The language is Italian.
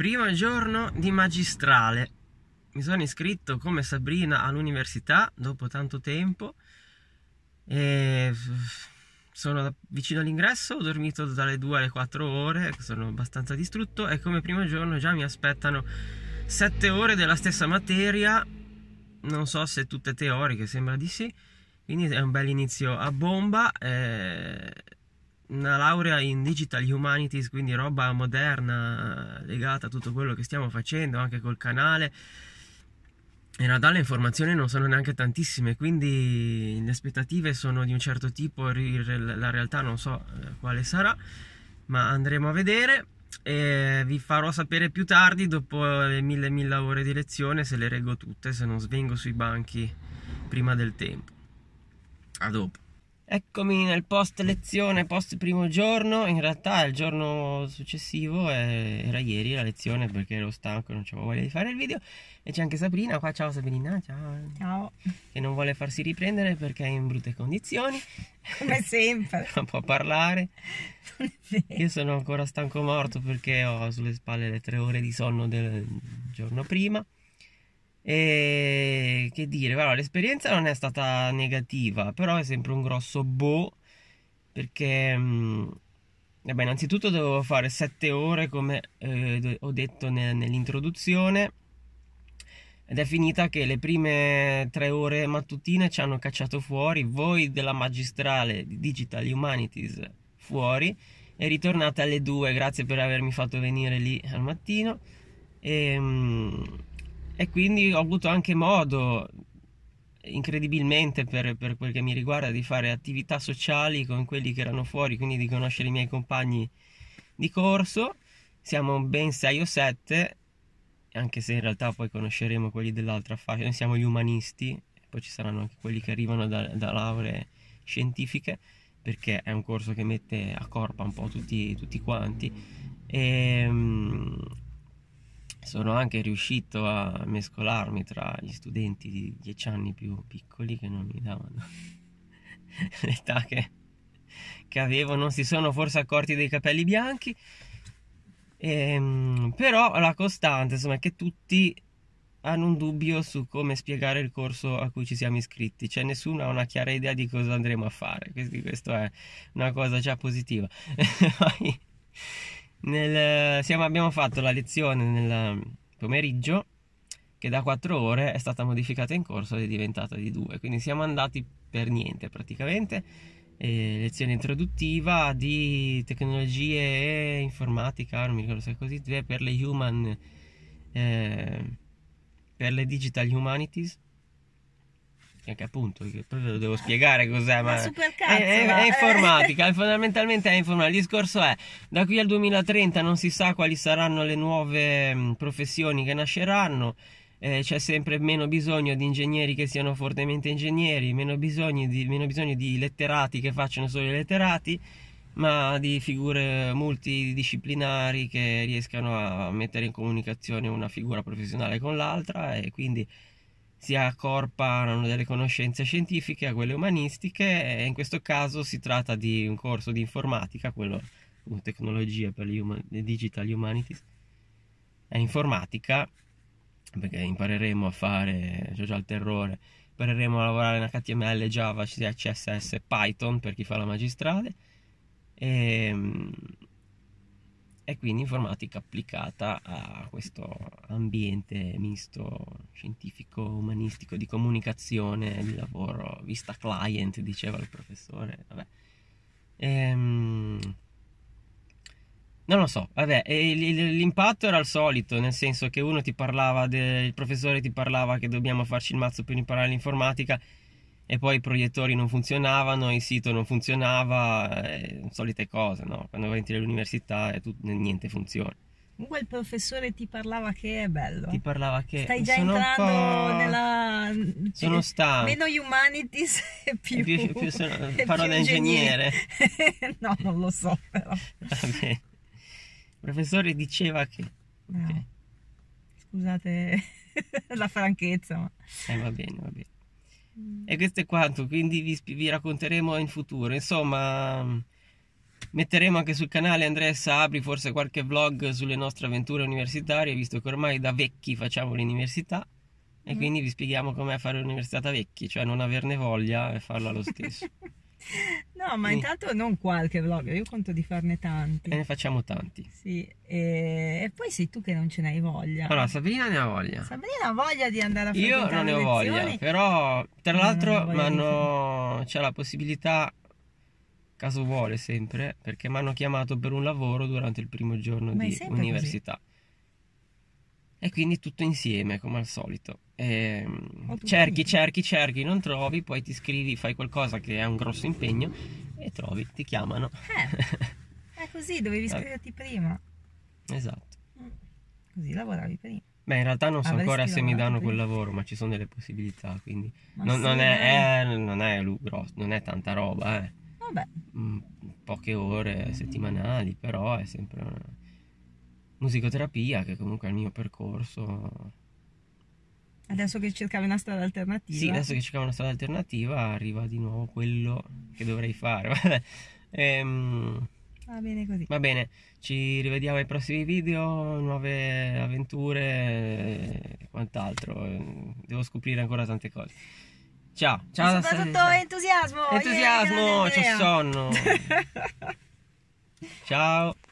Primo giorno di magistrale. Mi sono iscritto come Sabrina all'università dopo tanto tempo e sono vicino all'ingresso, ho dormito dalle 2 alle 4 ore, sono abbastanza distrutto e come primo giorno già mi aspettano 7 ore della stessa materia, non so se tutte teoriche, sembra di sì, quindi è un bel inizio a bomba. Eh una laurea in digital humanities, quindi roba moderna legata a tutto quello che stiamo facendo, anche col canale. In realtà le informazioni non sono neanche tantissime, quindi le aspettative sono di un certo tipo, la realtà non so eh, quale sarà, ma andremo a vedere e vi farò sapere più tardi dopo le mille mille ore di lezione se le reggo tutte, se non svengo sui banchi prima del tempo. A dopo. Eccomi nel post lezione, post primo giorno, in realtà il giorno successivo era ieri la lezione perché ero stanco, e non avevo voglia di fare il video e c'è anche Sabrina qua, ciao Sabrina, ciao. Ciao. Che non vuole farsi riprendere perché è in brutte condizioni. Come sempre. non può parlare. Io sono ancora stanco morto perché ho sulle spalle le tre ore di sonno del giorno prima. E che dire, allora, l'esperienza non è stata negativa, però è sempre un grosso boh perché mh, eh beh, innanzitutto dovevo fare 7 ore come eh, ho detto ne- nell'introduzione ed è finita che le prime 3 ore mattutine ci hanno cacciato fuori, voi della magistrale di Digital Humanities fuori e ritornate alle 2, grazie per avermi fatto venire lì al mattino. E, mh, mm, e quindi ho avuto anche modo incredibilmente per, per, quel che mi riguarda di fare attività sociali con quelli che erano fuori quindi di conoscere i miei compagni di corso siamo ben 6 o 7 anche se in realtà poi conosceremo quelli dell'altra fascia noi siamo gli umanisti poi ci saranno anche quelli che arrivano da, da lauree scientifiche perché è un corso che mette a corpo un po' tutti, tutti quanti e, ehm, sono anche riuscito a mescolarmi tra gli studenti di 10 anni più piccoli che non mi davano l'età che, che, avevo, non si sono forse accorti dei capelli bianchi, e, ehm, però la costante insomma è che tutti hanno un dubbio su come spiegare il corso a cui ci siamo iscritti, cioè nessuno ha una chiara idea di cosa andremo a fare, quindi questa è una cosa già positiva. Nel, siamo, abbiamo fatto la lezione nel eh, pomeriggio che da 4 ore è stata modificata in corso ed è diventata di 2, quindi siamo andati per niente praticamente. Eh, lezione introduttiva di tecnologie e informatica, non mi ricordo se è così, per le human, eh, per le digital humanities che appunto che proprio lo devo spiegare cos'è ma, ma super cazzo, è, è, è eh. informatica fondamentalmente è informatica il discorso è da qui al 2030 non si sa quali saranno le nuove mm, professioni che nasceranno eh, c'è sempre meno bisogno di ingegneri che siano fortemente ingegneri meno bisogno, di, meno bisogno di letterati che facciano solo i letterati ma di figure multidisciplinari che riescano a mettere in comunicazione una figura professionale con l'altra e quindi si accorpano delle conoscenze scientifiche a quelle umanistiche e in questo caso si tratta di un corso di informatica, quello di tecnologia per le, human, le digital humanities è informatica perché impareremo a fare c'è già il terrore impareremo a lavorare in HTML, Java, CSS, Python per chi fa la magistrale e, ehm, e quindi informatica applicata a questo ambiente misto scientifico umanistico di comunicazione di lavoro vista client diceva il professore vabbè ehm, non lo so, vabbè, l'impatto era il solito, nel senso che uno ti parlava, del, il professore ti parlava che dobbiamo farci il mazzo per imparare l'informatica e poi i proiettori non funzionavano, il sito non funzionava, eh, solite cose, no? Quando vai all'università e niente funziona quel professore ti parlava che è bello. Ti parlava che stai già sono entrando nella sono eh, stanco. meno humanities e più, più, più sono, farò da ingegnere. no, non lo so però. Il professore diceva che no. okay. Scusate la franchezza, ma eh, va bene, va bene. E questo è quanto, quindi vi, vi racconteremo in futuro. Insomma, Metteremo anche sul canale Andrea Sabri forse qualche vlog sulle nostre avventure universitarie, visto che ormai da vecchi facciamo l'università e mm. quindi vi spieghiamo com'è fare l'università da vecchi, cioè non averne voglia e farla lo stesso. no, ma quindi. intanto non qualche vlog, io conto di farne tanti. E ne facciamo tanti. Sì, e, e poi sei tu che non ce n'hai voglia. Allora, Sabrina ne ha voglia. Sabrina ha voglia di andare a fare Io non ne ho lezioni. voglia, però tra l'altro c'è la possibilità caso vuole sempre, perché mi hanno chiamato per un lavoro durante il primo giorno Ma di università. Così. E quindi tutto insieme, come al solito. E, ehm, cerchi, cerchi, cerchi, non trovi, poi ti scrivi, fai qualcosa che è un grosso impegno e trovi, ti chiamano. Eh, è così, dovevi scriverti prima. Esatto. Mm. Così lavoravi prima. Beh, in realtà non so Avresti ancora se mi danno quel lavoro, ma ci sono delle possibilità, quindi non, non, è, è, eh, non, è grosso, non è tanta roba, eh. Vabbè. Mm, poche ore settimanali, però è sempre una musicoterapia che comunque è il mio percorso. Adesso che cercavo una strada alternativa. Sì, adesso che cercavo una strada alternativa arriva di nuovo quello che dovrei fare. ehm... Va bene così. Va bene, ci rivediamo ai prossimi video, nuove avventure e quant'altro. Devo scoprire ancora tante cose. Ciao, ciao. E soprattutto entusiasmo. Entusiasmo, yeah, c'ho sonno. ciao.